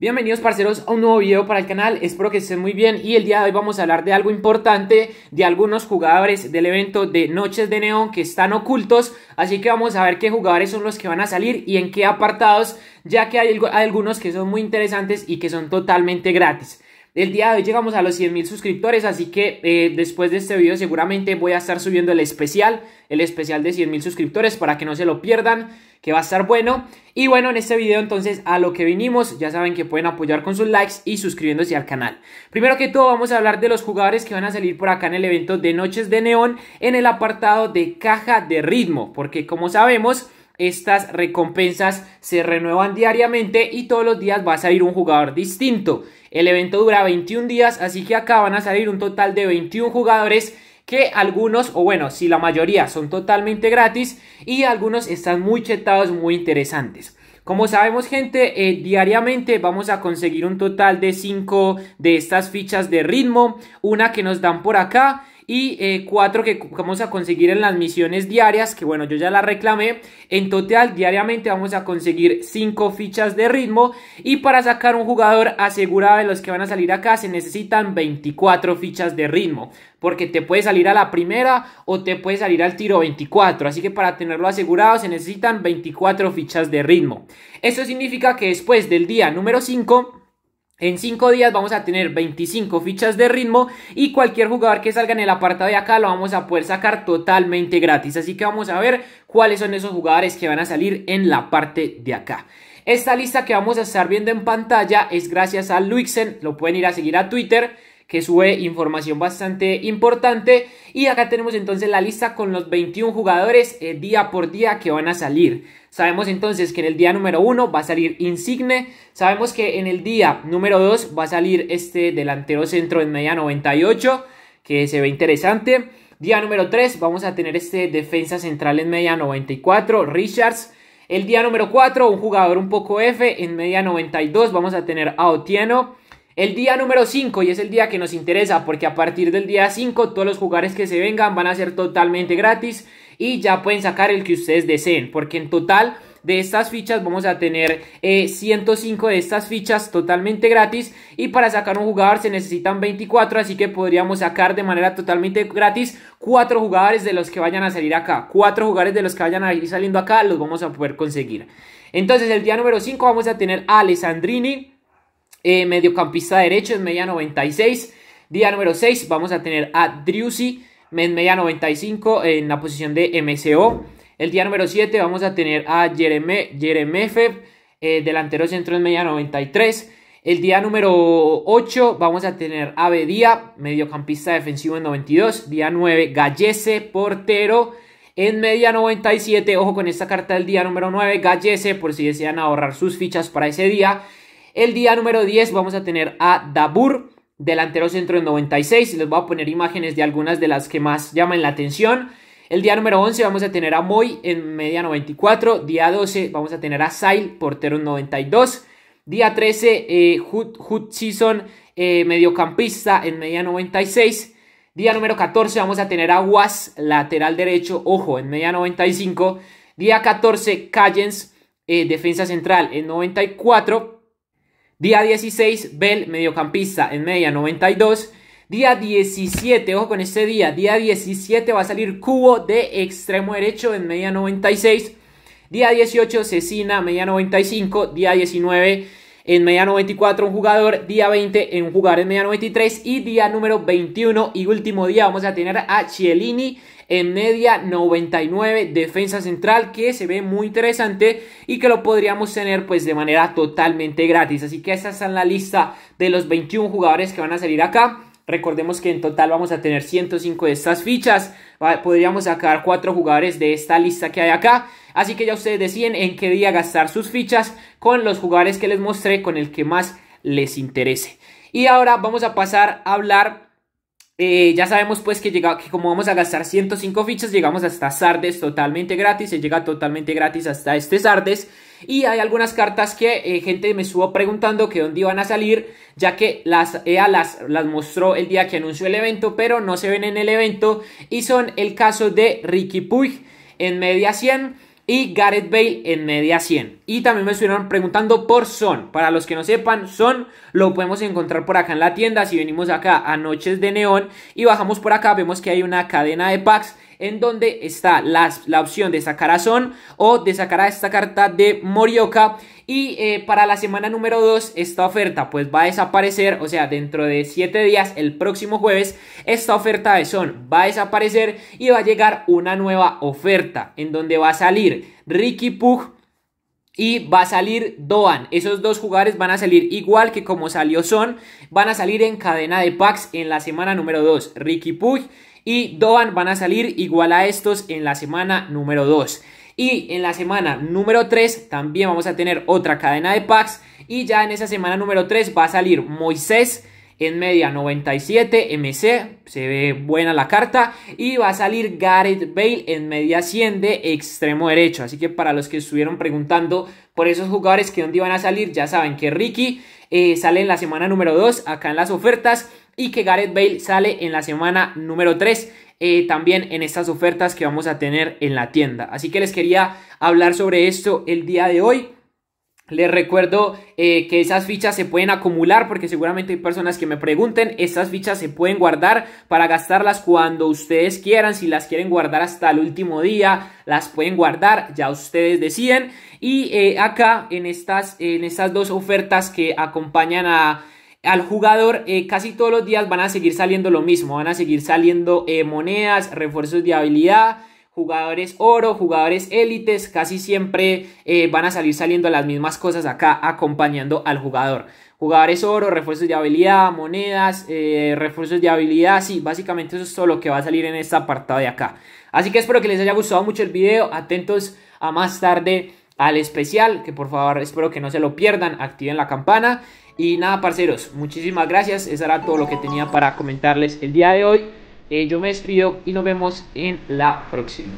Bienvenidos parceros a un nuevo video para el canal, espero que estén muy bien y el día de hoy vamos a hablar de algo importante de algunos jugadores del evento de Noches de Neón que están ocultos, así que vamos a ver qué jugadores son los que van a salir y en qué apartados, ya que hay, hay algunos que son muy interesantes y que son totalmente gratis. El día de hoy llegamos a los 100.000 suscriptores, así que eh, después de este video seguramente voy a estar subiendo el especial, el especial de 100.000 suscriptores para que no se lo pierdan, que va a estar bueno. Y bueno, en este video entonces a lo que vinimos, ya saben que pueden apoyar con sus likes y suscribiéndose al canal. Primero que todo vamos a hablar de los jugadores que van a salir por acá en el evento de Noches de Neón en el apartado de caja de ritmo, porque como sabemos... Estas recompensas se renuevan diariamente y todos los días va a salir un jugador distinto. El evento dura 21 días, así que acá van a salir un total de 21 jugadores que algunos, o bueno, si la mayoría son totalmente gratis y algunos están muy chetados, muy interesantes. Como sabemos gente, eh, diariamente vamos a conseguir un total de 5 de estas fichas de ritmo, una que nos dan por acá y eh, cuatro que vamos a conseguir en las misiones diarias, que bueno, yo ya la reclamé. En total, diariamente vamos a conseguir cinco fichas de ritmo y para sacar un jugador asegurado de los que van a salir acá se necesitan 24 fichas de ritmo, porque te puede salir a la primera o te puede salir al tiro 24, así que para tenerlo asegurado se necesitan 24 fichas de ritmo. Eso significa que después del día número 5 en 5 días vamos a tener 25 fichas de ritmo y cualquier jugador que salga en el apartado de acá lo vamos a poder sacar totalmente gratis. Así que vamos a ver cuáles son esos jugadores que van a salir en la parte de acá. Esta lista que vamos a estar viendo en pantalla es gracias a Luixen, lo pueden ir a seguir a Twitter que sube información bastante importante. Y acá tenemos entonces la lista con los 21 jugadores eh, día por día que van a salir. Sabemos entonces que en el día número 1 va a salir Insigne. Sabemos que en el día número 2 va a salir este delantero centro en media 98, que se ve interesante. Día número 3 vamos a tener este defensa central en media 94, Richards. El día número 4, un jugador un poco F, en media 92 vamos a tener a Otieno. El día número 5, y es el día que nos interesa, porque a partir del día 5 todos los jugadores que se vengan van a ser totalmente gratis y ya pueden sacar el que ustedes deseen, porque en total de estas fichas vamos a tener 105 eh, de estas fichas totalmente gratis y para sacar un jugador se necesitan 24 así que podríamos sacar de manera totalmente gratis 4 jugadores de los que vayan a salir acá 4 jugadores de los que vayan a ir saliendo acá los vamos a poder conseguir entonces el día número 5 vamos a tener a Alessandrini eh, mediocampista derecho en media 96. Día número 6 vamos a tener a Driussi en media 95 en la posición de MCO. El día número 7 vamos a tener a Jereme, eh, delantero centro en media 93. El día número 8 vamos a tener a Bedía, mediocampista defensivo en 92. Día 9, Gallese, portero en media 97. Ojo con esta carta del día número 9, Gallese, por si desean ahorrar sus fichas para ese día. El día número 10 vamos a tener a Dabur, delantero centro en 96. Les voy a poner imágenes de algunas de las que más llaman la atención. El día número 11 vamos a tener a Moy en media 94. Día 12 vamos a tener a Sail, portero en 92. Día 13, eh, eh, mediocampista en media 96. Día número 14 vamos a tener a Was, lateral derecho, ojo, en media 95. Día 14, Callens, eh, defensa central en 94. Día 16, Bell, mediocampista en media 92. Día 17, ojo con este día, día 17 va a salir Cubo de extremo derecho en media 96. Día 18, Cecina, media 95. Día 19, en media 94 un jugador, día 20 en un jugador en media 93 y día número 21 y último día vamos a tener a Chiellini en media 99 defensa central que se ve muy interesante y que lo podríamos tener pues de manera totalmente gratis así que esa es la lista de los 21 jugadores que van a salir acá Recordemos que en total vamos a tener 105 de estas fichas. Podríamos sacar 4 jugadores de esta lista que hay acá. Así que ya ustedes deciden en qué día gastar sus fichas con los jugadores que les mostré, con el que más les interese. Y ahora vamos a pasar a hablar eh, ya sabemos pues que, llega, que como vamos a gastar 105 fichas, llegamos hasta Sardes totalmente gratis, se llega totalmente gratis hasta este Sardes. Y hay algunas cartas que eh, gente me estuvo preguntando que dónde iban a salir, ya que las EA las, las mostró el día que anunció el evento, pero no se ven en el evento. Y son el caso de Ricky Puig en media 100 y Gareth Bale en media 100. Y también me estuvieron preguntando por Son. Para los que no sepan, Son lo podemos encontrar por acá en la tienda. Si venimos acá a Noches de Neón y bajamos por acá, vemos que hay una cadena de packs en donde está la, la opción de sacar a Son o de sacar a esta carta de Morioka. Y eh, para la semana número 2 esta oferta pues va a desaparecer, o sea dentro de 7 días el próximo jueves esta oferta de Son va a desaparecer y va a llegar una nueva oferta en donde va a salir Ricky Pug y va a salir Doan. Esos dos jugadores van a salir igual que como salió Son. Van a salir en cadena de packs en la semana número 2. Ricky Pug y Doan van a salir igual a estos en la semana número 2. Y en la semana número 3 también vamos a tener otra cadena de packs. Y ya en esa semana número 3 va a salir Moisés en media 97 MC, se ve buena la carta. Y va a salir Gareth Bale en media 100 de extremo derecho. Así que para los que estuvieron preguntando por esos jugadores que dónde iban a salir, ya saben que Ricky eh, sale en la semana número 2 acá en las ofertas y que Gareth Bale sale en la semana número 3 eh, también en estas ofertas que vamos a tener en la tienda. Así que les quería hablar sobre esto el día de hoy. Les recuerdo eh, que esas fichas se pueden acumular porque seguramente hay personas que me pregunten. esas fichas se pueden guardar para gastarlas cuando ustedes quieran. Si las quieren guardar hasta el último día, las pueden guardar. Ya ustedes deciden. Y eh, acá en estas, en estas dos ofertas que acompañan al jugador eh, casi todos los días van a seguir saliendo lo mismo, van a seguir saliendo monedas, refuerzos de habilidad, jugadores oro, jugadores élites, casi siempre eh, van a salir saliendo las mismas cosas acá acompañando al jugador. Jugadores oro, refuerzos de habilidad, monedas, eh, refuerzos de habilidad, sí, básicamente eso es todo lo que va a salir en este apartado de acá. Así que espero que les haya gustado mucho el video, atentos a más tarde al especial, que por favor espero que no se lo pierdan, activen la campana. Y nada, parceros, muchísimas gracias, eso era todo lo que tenía para comentarles el día de hoy. Eh, yo me despido y nos vemos en la próxima.